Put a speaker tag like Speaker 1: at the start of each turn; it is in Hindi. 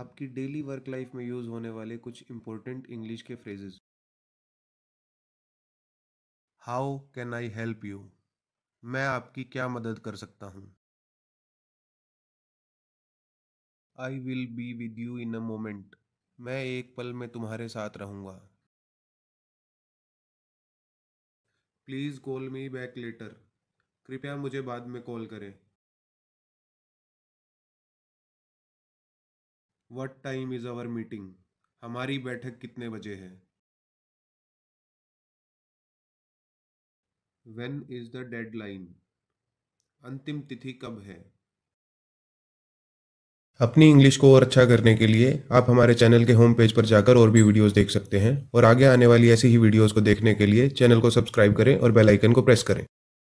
Speaker 1: आपकी डेली वर्क लाइफ में यूज़ होने वाले कुछ इंपॉर्टेंट इंग्लिश के
Speaker 2: phrases how can I help you मैं आपकी क्या मदद कर सकता हूँ
Speaker 1: I will be with you in a moment मैं एक पल में तुम्हारे साथ रहूँगा
Speaker 2: please call me back later कृपया मुझे बाद में कॉल करें
Speaker 1: what time is our meeting हमारी बैठक कितने बजे है
Speaker 2: वेन इज़ द डेडलाइन अंतिम तिथि कब है
Speaker 1: अपनी इंग्लिश को और अच्छा करने के लिए आप हमारे चैनल के होम पेज पर जाकर और भी वीडियोस देख सकते हैं और आगे आने वाली ऐसी ही वीडियोस को देखने के लिए चैनल को सब्सक्राइब करें और बेल आइकन को प्रेस करें